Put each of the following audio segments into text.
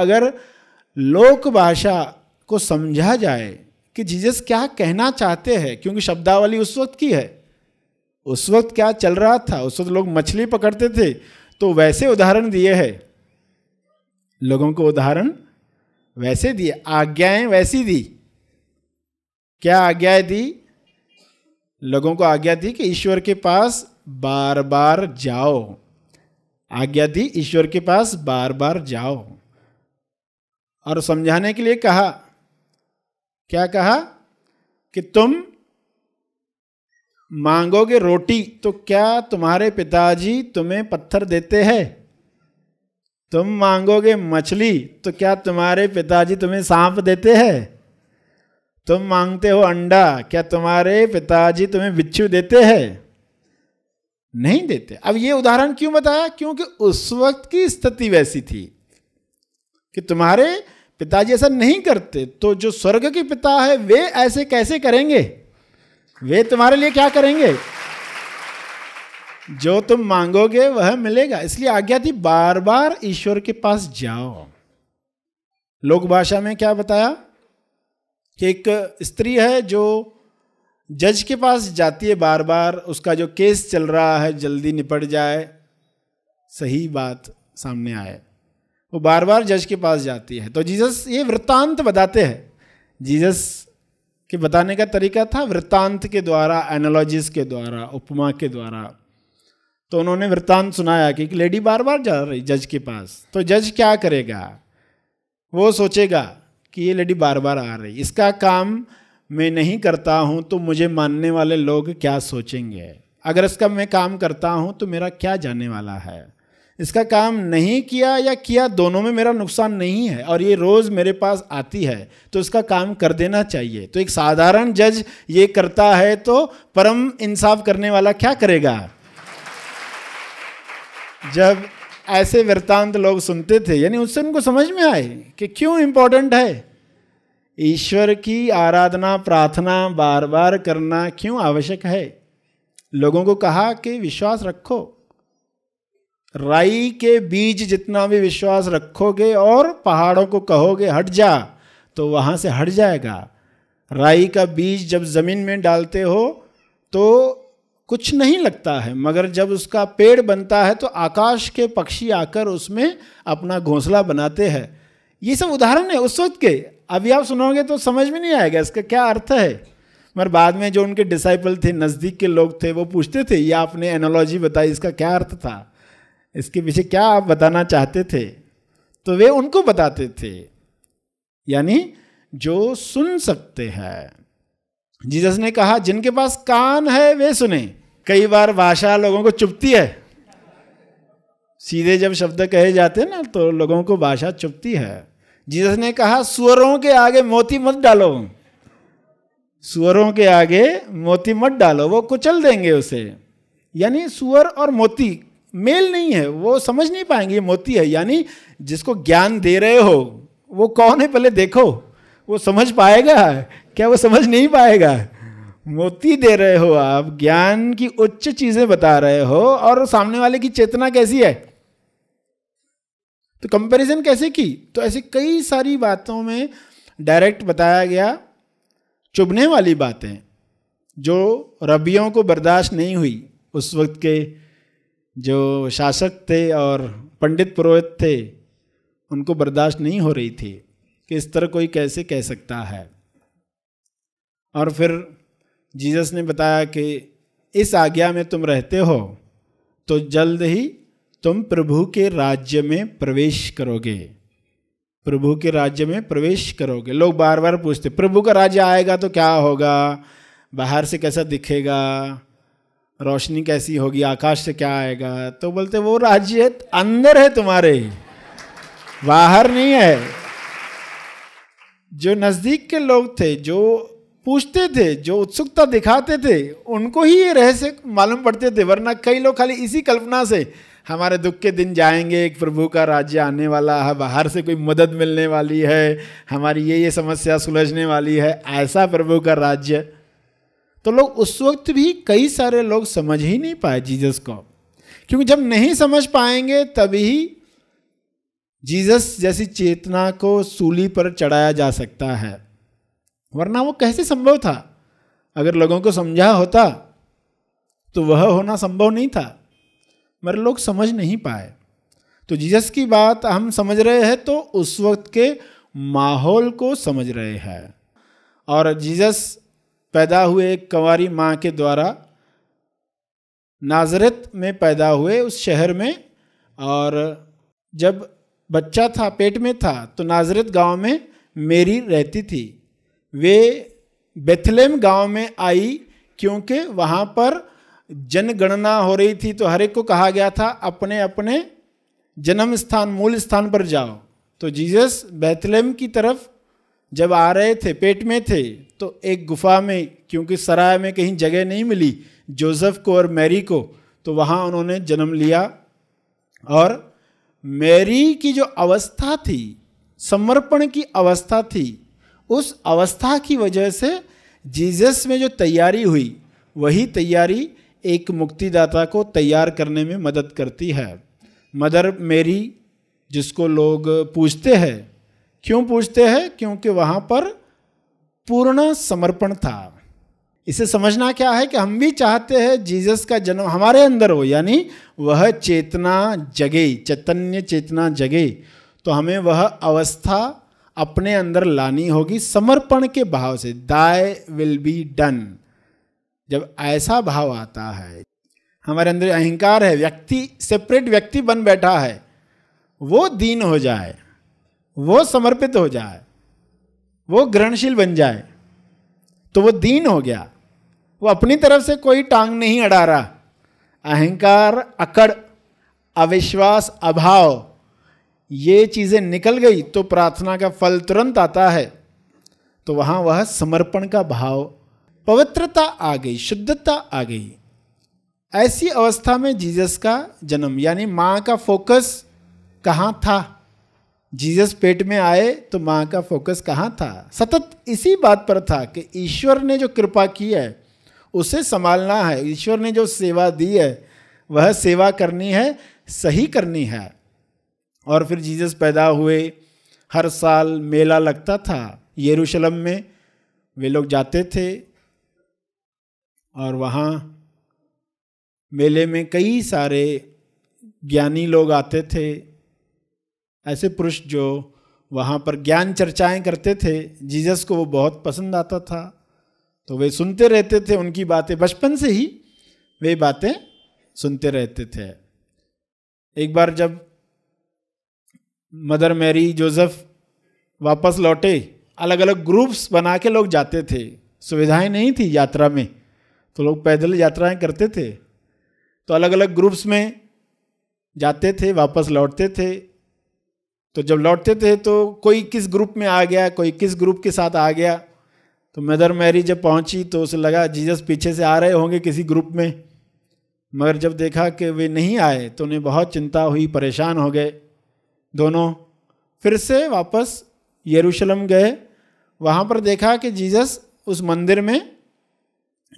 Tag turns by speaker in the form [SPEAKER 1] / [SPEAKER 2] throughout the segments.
[SPEAKER 1] अगर लोक भाषा को समझा जाए कि जीजस क्या कहना चाहते हैं क्योंकि शब्दावली उस वक्त की है उस वक्त क्या चल रहा था उस वक्त लोग मछली पकड़ते थे तो वैसे उदाहरण दिए हैं लोगों को उदाहरण वैसे दिए आज्ञाएं वैसी दी क्या आज्ञाएं दी लोगों को आज्ञा दी कि ईश्वर के पास बार बार जाओ आज्ञा दी ईश्वर के पास बार बार जाओ और समझाने के लिए कहा क्या कहा कि तुम मांगोगे रोटी तो क्या तुम्हारे पिताजी तुम्हें पत्थर देते हैं तुम मांगोगे मछली तो क्या तुम्हारे पिताजी तुम्हें सांप देते हैं तुम मांगते हो अंडा क्या तुम्हारे पिताजी तुम्हें बिच्छू देते हैं नहीं देते अब ये उदाहरण क्यों बताया क्योंकि उस वक्त की स्थिति वैसी थी कि तुम्हारे पिताजी ऐसा नहीं करते तो जो स्वर्ग के पिता है वे ऐसे कैसे करेंगे वे तुम्हारे लिए क्या करेंगे जो तुम मांगोगे वह मिलेगा इसलिए आज्ञा थी बार बार ईश्वर के पास जाओ लोक भाषा में क्या बताया कि एक स्त्री है जो जज के पास जाती है बार बार उसका जो केस चल रहा है जल्दी निपट जाए सही बात सामने आए वो बार बार जज के पास जाती है तो जीसस ये वृत्तांत बताते हैं जीसस के बताने का तरीका था वृत्तांत के द्वारा एनोलॉजिस के द्वारा उपमा के द्वारा तो उन्होंने वृत्तांत सुनाया कि एक लेडी बार बार जा रही जज के पास तो जज क्या करेगा वो सोचेगा कि ये लेडी बार बार आ रही इसका काम मैं नहीं करता हूँ तो मुझे मानने वाले लोग क्या सोचेंगे अगर इसका मैं काम करता हूँ तो मेरा क्या जाने वाला है इसका काम नहीं किया या किया दोनों में मेरा नुकसान नहीं है और ये रोज़ मेरे पास आती है तो इसका काम कर देना चाहिए तो एक साधारण जज ये करता है तो परम इंसाफ करने वाला क्या करेगा जब ऐसे वृत्तांत लोग सुनते थे यानी उससे उनको समझ में आए कि क्यों इम्पोर्टेंट है ईश्वर की आराधना प्रार्थना बार बार करना क्यों आवश्यक है लोगों को कहा कि विश्वास रखो राई के बीज जितना भी विश्वास रखोगे और पहाड़ों को कहोगे हट जा तो वहाँ से हट जाएगा राई का बीज जब ज़मीन में डालते हो तो कुछ नहीं लगता है मगर जब उसका पेड़ बनता है तो आकाश के पक्षी आकर उसमें अपना घोंसला बनाते हैं ये सब उदाहरण है उस वक्त के अभी आप सुनोगे तो समझ में नहीं आएगा इसका क्या अर्थ है मगर बाद में जो उनके डिसाइपल थे नज़दीक के लोग थे वो पूछते थे ये आपने एनोलॉजी बताई इसका क्या अर्थ था इसके पीछे क्या आप बताना चाहते थे तो वे उनको बताते थे यानी जो सुन सकते हैं जीसस ने कहा जिनके पास कान है वे सुने कई बार भाषा लोगों को चुपती है सीधे जब शब्द कहे जाते ना तो लोगों को भाषा चुपती है जीसस ने कहा सुअरों के आगे मोती मत डालो सुअरों के आगे मोती मत डालो वो कुचल देंगे उसे यानी सुअर और मोती मेल नहीं है वो समझ नहीं पाएंगे ये मोती है यानी जिसको ज्ञान दे रहे हो वो कौन है पहले देखो वो समझ पाएगा क्या वो समझ नहीं पाएगा मोती दे रहे हो आप ज्ञान की उच्च चीजें बता रहे हो और सामने वाले की चेतना कैसी है तो कंपैरिजन कैसे की तो ऐसे कई सारी बातों में डायरेक्ट बताया गया चुभने वाली बातें जो रबियों को बर्दाश्त नहीं हुई उस वक्त के जो शासक थे और पंडित पुरोहित थे उनको बर्दाश्त नहीं हो रही थी कि इस तरह कोई कैसे कह सकता है और फिर जीसस ने बताया कि इस आज्ञा में तुम रहते हो तो जल्द ही तुम प्रभु के राज्य में प्रवेश करोगे प्रभु के राज्य में प्रवेश करोगे लोग बार बार पूछते प्रभु का राज्य आएगा तो क्या होगा बाहर से कैसा दिखेगा रोशनी कैसी होगी आकाश से क्या आएगा तो बोलते वो राज्य अंदर है तुम्हारे बाहर नहीं है जो नज़दीक के लोग थे जो पूछते थे जो उत्सुकता दिखाते थे उनको ही ये रहस्य मालूम पड़ते थे वरना कई लोग खाली इसी कल्पना से हमारे दुख के दिन जाएंगे एक प्रभु का राज्य आने वाला है बाहर से कोई मदद मिलने वाली है हमारी ये ये समस्या सुलझने वाली है ऐसा प्रभु का राज्य तो लोग उस वक्त भी कई सारे लोग समझ ही नहीं पाए जीसस को क्योंकि जब नहीं समझ पाएंगे तभी जीसस जैसी चेतना को सूली पर चढ़ाया जा सकता है वरना वो कैसे संभव था अगर लोगों को समझा होता तो वह होना संभव नहीं था मगर लोग समझ नहीं पाए तो जीसस की बात हम समझ रहे हैं तो उस वक्त के माहौल को समझ रहे हैं और जीसस पैदा हुए एक कंवारी माँ के द्वारा नाजरत में पैदा हुए उस शहर में और जब बच्चा था पेट में था तो नाजरत गांव में मेरी रहती थी वे बेथलेम गांव में आई क्योंकि वहाँ पर जनगणना हो रही थी तो हर एक को कहा गया था अपने अपने जन्म स्थान मूल स्थान पर जाओ तो जीसस बेथलेम की तरफ जब आ रहे थे पेट में थे तो एक गुफा में क्योंकि सराय में कहीं जगह नहीं मिली जोसेफ को और मैरी को तो वहाँ उन्होंने जन्म लिया और मैरी की जो अवस्था थी समर्पण की अवस्था थी उस अवस्था की वजह से जीसस में जो तैयारी हुई वही तैयारी एक मुक्तिदाता को तैयार करने में मदद करती है मदर मेरी जिसको लोग पूछते हैं क्यों पूछते हैं क्योंकि वहां पर पूर्ण समर्पण था इसे समझना क्या है कि हम भी चाहते हैं जीसस का जन्म हमारे अंदर हो यानी वह चेतना जगे चैतन्य चेतना जगे तो हमें वह अवस्था अपने अंदर लानी होगी समर्पण के भाव से दाय विल बी डन जब ऐसा भाव आता है हमारे अंदर अहंकार है व्यक्ति सेपरेट व्यक्ति बन बैठा है वो दीन हो जाए वो समर्पित हो जाए वो ग्रहणशील बन जाए तो वो दीन हो गया वो अपनी तरफ से कोई टांग नहीं अड़ा रहा अहंकार अकड़ अविश्वास अभाव ये चीज़ें निकल गई तो प्रार्थना का फल तुरंत आता है तो वहाँ वह समर्पण का भाव पवित्रता आ गई शुद्धता आ गई ऐसी अवस्था में जीसस का जन्म यानी माँ का फोकस कहाँ था जीसस पेट में आए तो माँ का फोकस कहाँ था सतत इसी बात पर था कि ईश्वर ने जो कृपा की है उसे संभालना है ईश्वर ने जो सेवा दी है वह सेवा करनी है सही करनी है और फिर जीसस पैदा हुए हर साल मेला लगता था यरूशलम में वे लोग जाते थे और वहाँ मेले में कई सारे ज्ञानी लोग आते थे ऐसे पुरुष जो वहाँ पर ज्ञान चर्चाएं करते थे जीजस को वो बहुत पसंद आता था तो वे सुनते रहते थे उनकी बातें बचपन से ही वे बातें सुनते रहते थे एक बार जब मदर मैरी जोसेफ वापस लौटे अलग अलग ग्रुप्स बना के लोग जाते थे सुविधाएं नहीं थी यात्रा में तो लोग पैदल यात्राएं करते थे तो अलग अलग ग्रुप्स में जाते थे वापस लौटते थे तो जब लौटते थे तो कोई किस ग्रुप में आ गया कोई किस ग्रुप के साथ आ गया तो मदर मैरी जब पहुंची तो उसे लगा जीसस पीछे से आ रहे होंगे किसी ग्रुप में मगर जब देखा कि वे नहीं आए तो उन्हें बहुत चिंता हुई परेशान हो गए दोनों फिर से वापस यरूशलम गए वहाँ पर देखा कि जीसस उस मंदिर में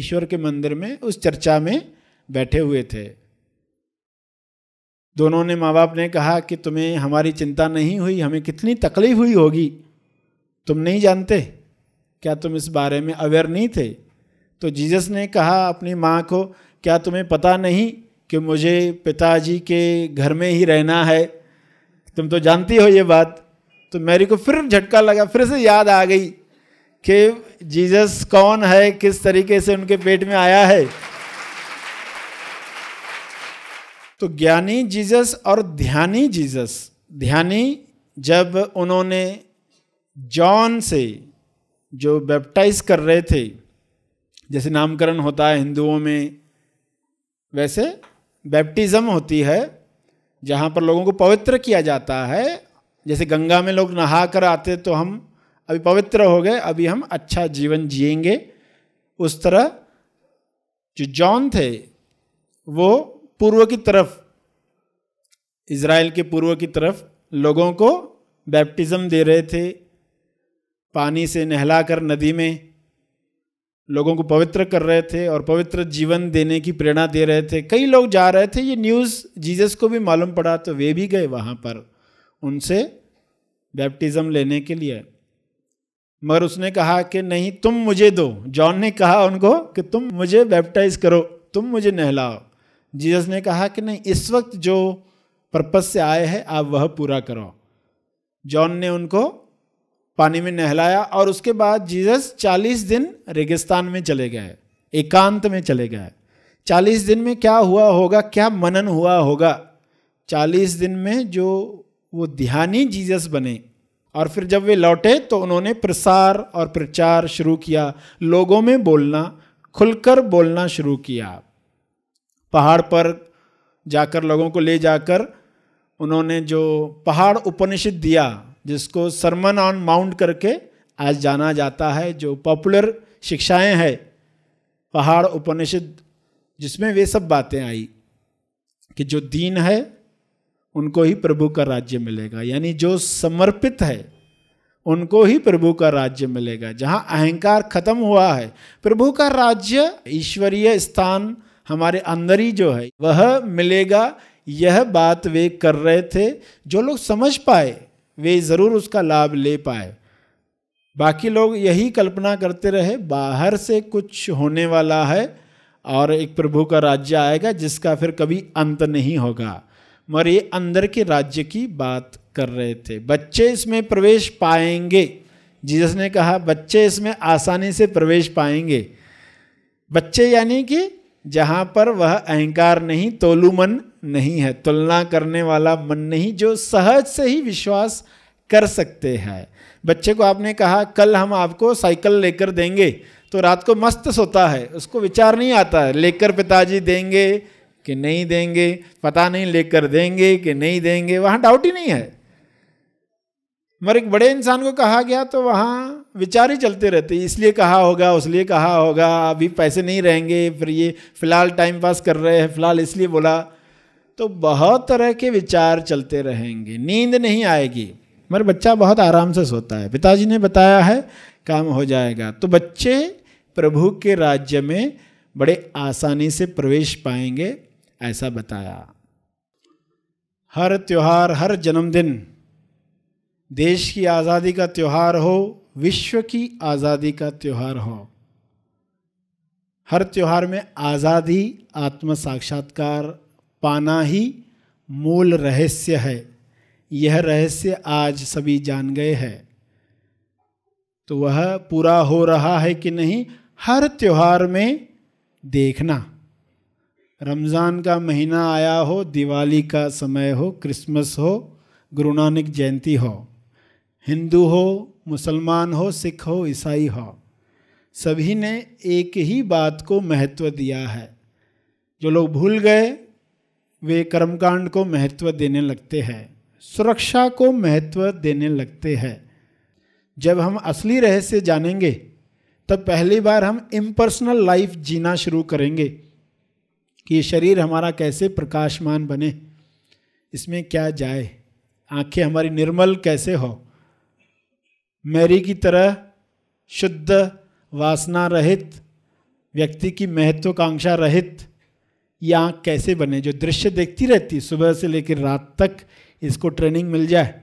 [SPEAKER 1] ईश्वर के मंदिर में उस चर्चा में बैठे हुए थे दोनों ने माँ बाप ने कहा कि तुम्हें हमारी चिंता नहीं हुई हमें कितनी तकलीफ हुई होगी तुम नहीं जानते क्या तुम इस बारे में अवेयर नहीं थे तो जीसस ने कहा अपनी माँ को क्या तुम्हें पता नहीं कि मुझे पिताजी के घर में ही रहना है तुम तो जानती हो ये बात तो मेरी को फिर झटका लगा फिर से याद आ गई कि जीसस कौन है किस तरीके से उनके पेट में आया है तो ज्ञानी जीजस और ध्यानी जीजस ध्यानी जब उन्होंने जॉन से जो बैप्टाइज कर रहे थे जैसे नामकरण होता है हिंदुओं में वैसे बैप्टिज़म होती है जहाँ पर लोगों को पवित्र किया जाता है जैसे गंगा में लोग नहा कर आते तो हम अभी पवित्र हो गए अभी हम अच्छा जीवन जिएंगे उस तरह जो जॉन थे वो पूर्व की तरफ इसराइल के पूर्व की तरफ लोगों को बैप्टिज़म दे रहे थे पानी से नहलाकर नदी में लोगों को पवित्र कर रहे थे और पवित्र जीवन देने की प्रेरणा दे रहे थे कई लोग जा रहे थे ये न्यूज़ जीसस को भी मालूम पड़ा तो वे भी गए वहाँ पर उनसे बैप्टिज़म लेने के लिए मगर उसने कहा कि नहीं तुम मुझे दो जॉन ने कहा उनको कि तुम मुझे बैप्टाइज करो तुम मुझे नहलाओ जीसस ने कहा कि नहीं इस वक्त जो पर्पज से आए हैं आप वह पूरा करो जॉन ने उनको पानी में नहलाया और उसके बाद जीसस चालीस दिन रेगिस्तान में चले गए एकांत में चले गए चालीस दिन में क्या हुआ होगा क्या मनन हुआ होगा चालीस दिन में जो वो ध्यानी जीसस बने और फिर जब वे लौटे तो उन्होंने प्रसार और प्रचार शुरू किया लोगों में बोलना खुलकर बोलना शुरू किया पहाड़ पर जाकर लोगों को ले जाकर उन्होंने जो पहाड़ उपनिषद दिया जिसको सरमन ऑन माउंट करके आज जाना जाता है जो पॉपुलर शिक्षाएं हैं पहाड़ उपनिषद जिसमें वे सब बातें आई कि जो दीन है उनको ही प्रभु का राज्य मिलेगा यानी जो समर्पित है उनको ही प्रभु का राज्य मिलेगा जहाँ अहंकार खत्म हुआ है प्रभु का राज्य ईश्वरीय स्थान हमारे अंदर ही जो है वह मिलेगा यह बात वे कर रहे थे जो लोग समझ पाए वे ज़रूर उसका लाभ ले पाए बाकी लोग यही कल्पना करते रहे बाहर से कुछ होने वाला है और एक प्रभु का राज्य आएगा जिसका फिर कभी अंत नहीं होगा मगर ये अंदर के राज्य की बात कर रहे थे बच्चे इसमें प्रवेश पाएंगे जीसस ने कहा बच्चे इसमें आसानी से प्रवेश पाएंगे बच्चे यानी कि जहाँ पर वह अहंकार नहीं तोलू मन नहीं है तुलना करने वाला मन नहीं जो सहज से ही विश्वास कर सकते हैं बच्चे को आपने कहा कल हम आपको साइकिल लेकर देंगे तो रात को मस्त सोता है उसको विचार नहीं आता है लेकर पिताजी देंगे कि नहीं देंगे पता नहीं लेकर देंगे कि नहीं देंगे वहाँ डाउट ही नहीं है मगर एक बड़े इंसान को कहा गया तो वहाँ विचार ही चलते रहते इसलिए कहा होगा उसलिए कहा होगा अभी पैसे नहीं रहेंगे फिर ये फ़िलहाल टाइम पास कर रहे हैं फ़िलहाल इसलिए बोला तो बहुत तरह के विचार चलते रहेंगे नींद नहीं आएगी मगर बच्चा बहुत आराम से सोता है पिताजी ने बताया है काम हो जाएगा तो बच्चे प्रभु के राज्य में बड़े आसानी से प्रवेश पाएंगे ऐसा बताया हर त्यौहार हर जन्मदिन देश की आज़ादी का त्यौहार हो विश्व की आज़ादी का त्यौहार हो हर त्यौहार में आज़ादी आत्म साक्षात्कार पाना ही मूल रहस्य है यह रहस्य आज सभी जान गए हैं तो वह पूरा हो रहा है कि नहीं हर त्यौहार में देखना रमज़ान का महीना आया हो दिवाली का समय हो क्रिसमस हो गुरु नानक जयंती हो हिंदू हो मुसलमान हो सिख हो ईसाई हो सभी ने एक ही बात को महत्व दिया है जो लोग भूल गए वे कर्मकांड को महत्व देने लगते हैं सुरक्षा को महत्व देने लगते हैं जब हम असली रहस्य जानेंगे तब पहली बार हम इम्पर्सनल लाइफ जीना शुरू करेंगे कि ये शरीर हमारा कैसे प्रकाशमान बने इसमें क्या जाए आंखें हमारी निर्मल कैसे हो मैरी की तरह शुद्ध वासना रहित व्यक्ति की महत्वाकांक्षा रहित ये आँख कैसे बने जो दृश्य देखती रहती सुबह से लेकर रात तक इसको ट्रेनिंग मिल जाए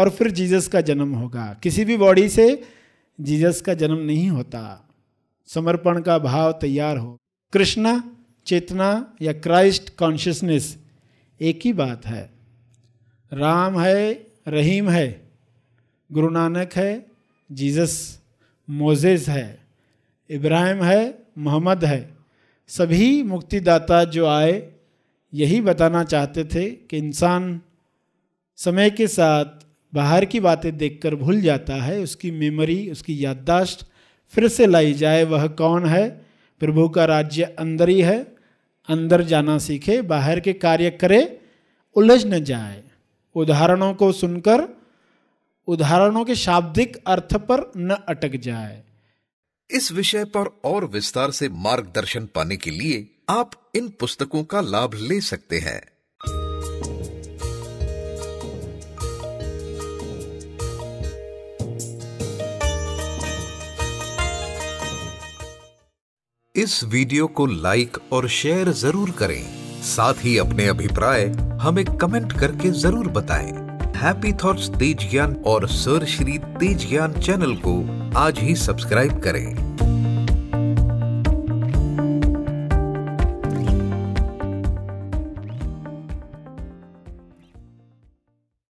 [SPEAKER 1] और फिर जीसस का जन्म होगा किसी भी बॉडी से जीसस का जन्म नहीं होता समर्पण का भाव तैयार हो कृष्णा चेतना या क्राइस्ट कॉन्शियसनेस एक ही बात है राम है रहीम है गुरु नानक है जीसस मोजेस है इब्राहिम है मोहम्मद है सभी मुक्तिदाता जो आए यही बताना चाहते थे कि इंसान समय के साथ बाहर की बातें देखकर भूल जाता है उसकी मेमोरी उसकी याददाश्त फिर से लाई जाए वह कौन है प्रभु का राज्य अंदर ही है अंदर जाना सीखे बाहर के कार्य करे उलझ न जाए उदाहरणों को सुनकर उदाहरणों के शाब्दिक अर्थ पर न अटक जाए इस विषय पर और विस्तार से मार्गदर्शन पाने के लिए आप इन पुस्तकों का लाभ ले सकते हैं इस वीडियो को लाइक और शेयर जरूर करें साथ ही अपने अभिप्राय हमें कमेंट करके जरूर बताएं। हैप्पी थॉट्स तेज ज्ञान और सर श्री तेज ज्ञान चैनल को आज ही सब्सक्राइब करें